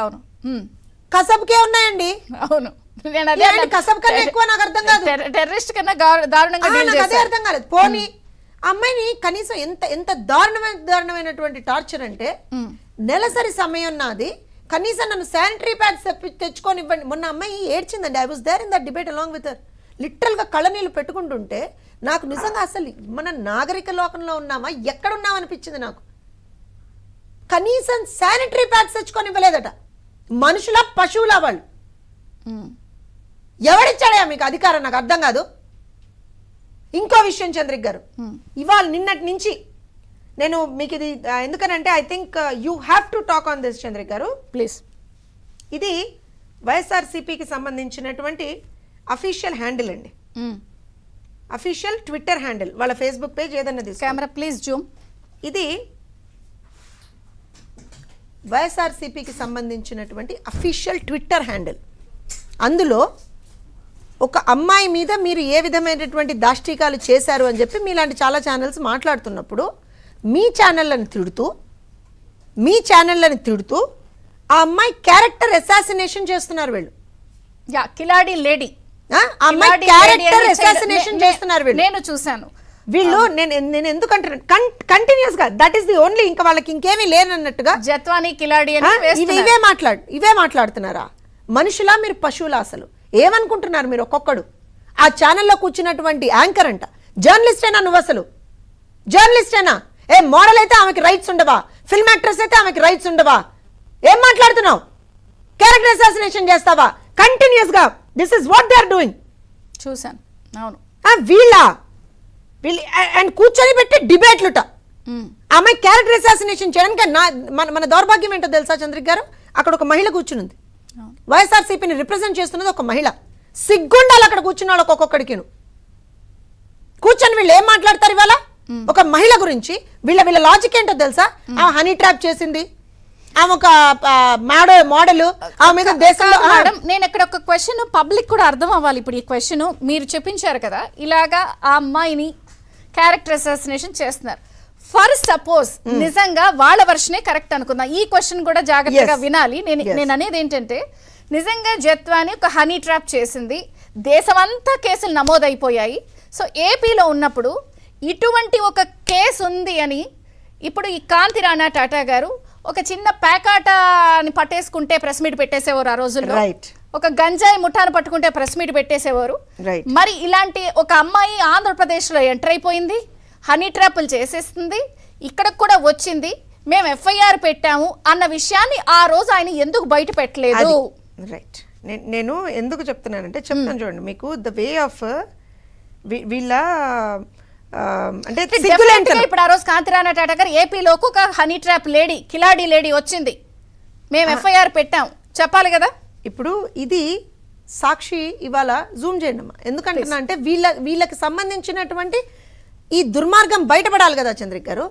అవును కసబ్కే ఉన్నాయండి అవును కసబ్ కన్నా ఎక్కువ నాకు అర్థం కాదు టెర్రరిస్ట్ కన్నా దారుణంగా అదే అర్థం కాలేదు పోనీ అమ్మాయిని కనీసం ఎంత ఎంత దారుణమైన దారుణమైనటువంటి టార్చర్ అంటే నెలసరి సమయం నాది కనీసం నన్ను శానిటరీ ప్యాడ్స్ తెచ్చుకొని ఇవ్వండి మొన్న అమ్మాయి ఏడ్చిందండి I was there in that debate along with లిటరల్గా కళ్ళ నీళ్ళు పెట్టుకుంటుంటే నాకు నిజంగా అసలు మన నాగరిక లోకంలో ఉన్నామా ఎక్కడున్నామనిపించింది నాకు కనీసం శానిటరీ ప్యాడ్స్ తెచ్చుకొని ఇవ్వలేదట మనుషుల పశువుల వాళ్ళు ఎవడిచ్చాడయా మీకు అధికారం నాకు అర్థం కాదు ఇంకో విషయం చంద్రిక్ గారు ఇవాళ నిన్నటి నుంచి నేను మీకు ఇది ఎందుకనంటే I think you have to talk on this Chandrik garu please ఇది వైఎస్ఆర్సీపీకి సంబంధించినటువంటి అఫీషియల్ హ్యాండిల్ అండి అఫీషియల్ ట్విట్టర్ హ్యాండిల్ వాళ్ళ ఫేస్బుక్ పేజ్ ఏదన్నా కెమెరా ప్లీజ్ జూమ్ ఇది వైఎస్ఆర్సీపీకి సంబంధించినటువంటి అఫీషియల్ ట్విట్టర్ హ్యాండిల్ అందులో ఒక అమ్మాయి మీద మీరు ఏ విధమైనటువంటి దాష్టికాలు చేశారు అని చెప్పి మీలాంటి చాలా ఛానల్స్ మాట్లాడుతున్నప్పుడు మీ ఛానళ్ళని తిడుతూ మీ ఛానళ్ళని తిడుతూ ఆ అమ్మాయి క్యారెక్టర్ అసాసినేషన్ చేస్తున్నారు వీళ్ళు యా కిలాడి లేడీ క్యారెక్టర్ చేస్తున్నారు నేను చూశాను వీళ్ళు నేను నేను ఎందుకు అంటున్నాను కంటిన్యూస్ గా దట్ ఈస్ ది ఓన్లీ ఇంకా వాళ్ళకి ఇంకేమీ లేనన్నట్టుగా జత్వాని కిలాడి ఇవే మాట్లాడు ఇవే మాట్లాడుతున్నారా మనుషులా మీరు పశువులా అసలు ఏమనుకుంటున్నారు మీరు ఒక్కొక్కడు ఆ ఛానల్లో కూర్చున్నటువంటి యాంకర్ అంట జర్నలిస్టేనా నువ్వు అసలు జర్నలిస్టేనా ఏ మోడల్ అయితే ఆమెకి రైట్స్ ఉండవా ఫిల్మ్ యాక్ట్రెస్ అయితే ఆమెకి రైట్స్ ఉండవా ఏం మాట్లాడుతున్నావు క్యారెక్టర్ అసాసినేషన్ చేస్తావా కంటిన్యూస్ గా this is what they are doing చూసాను అవును వీళ్ళ అండ్ కూర్చొని పెట్టి డిబేట్లుట ఆమె క్యారెక్టర్ అసాసినేషన్ చేయడానికి నా మన మన దౌర్భాగ్యం ఏంటో తెలుసా చంద్రిక గారు అక్కడ ఒక మహిళ కూర్చునుంది వైఎస్ఆర్సీపీని రిప్రజెంట్ చేస్తున్నది ఒక మహిళ సిగ్గుండాలి అక్కడ కూర్చున్న వాళ్ళకి కూర్చొని వీళ్ళు ఏం మాట్లాడతారు ఇవాళ ఒక మహిళ గురించి వీళ్ళ వీళ్ళ లాజిక్ ఏంటో తెలుసా ఆమె హనీ ట్రాప్ చేసింది ఆమె ఒక మాడో మోడల్ ఆమె మీద దేశంలో మేడం నేను ఇక్కడ ఒక క్వశ్చన్ పబ్లిక్ కూడా అర్థం అవ్వాలి ఇప్పుడు ఈ క్వశ్చన్ మీరు చెప్పించారు కదా ఇలాగా ఆ అమ్మాయిని క్యారెక్టర్ అసోసినేషన్ చేస్తున్నారు ఫర్ సపోజ్ hmm. నిజంగా వాళ్ళ వర్షనే కరెక్ట్ అనుకుందాం ఈ క్వశ్చన్ కూడా జాగ్రత్తగా వినాలి నేను నేను అనేది ఏంటంటే నిజంగా జత్వాని ఒక హనీ ట్రాప్ చేసింది దేశమంతా కేసులు నమోదైపోయాయి సో ఏపీలో ఉన్నప్పుడు ఇటువంటి ఒక కేసు ఉంది అని ఇప్పుడు ఈ కాంతి రాణా టాటా గారు ఒక చిన్న ప్యాకాటాని పట్టేసుకుంటే ప్రెస్ మీట్ పెట్టేసేవారు ఆ రోజుల్లో రైట్ ఒక గంజాయి ముఠాను పట్టుకుంటే ప్రెస్ మీట్ పెట్టేసేవారు మరి ఇలాంటి ఒక అమ్మాయి ఆంధ్రప్రదేశ్లో ఎంటర్ అయిపోయింది హనీ ట్రాప్లు చేసేస్తుంది ఇక్కడ కూడా వచ్చింది మేము ఎఫ్ఐఆర్ పెట్టాము అన్న విషయాన్ని ఆ రోజు ఆయన ఎందుకు బయట పెట్టలేదు రైట్ నేను ఎందుకు చెప్తున్నానంటే చెప్తాను చూడండి మీకు ద వే ఆఫ్ వీళ్ళ అంటే ఇప్పుడు ఆ రోజు కాంతిరాణ టాటా గారు ఏపీలోకి ఒక హనీ ట్రాప్ లేడీ కిలాడీ లేడీ వచ్చింది మేము ఎఫ్ఐఆర్ పెట్టాము చెప్పాలి కదా ఇప్పుడు ఇది సాక్షి ఇవాళ జూమ్ చేయండి అమ్మా ఎందుకంటున్నా అంటే వీళ్ళ వీళ్ళకి సంబంధించినటువంటి ఈ దుర్మార్గం బయటపడాలి కదా చంద్రిక్ గారు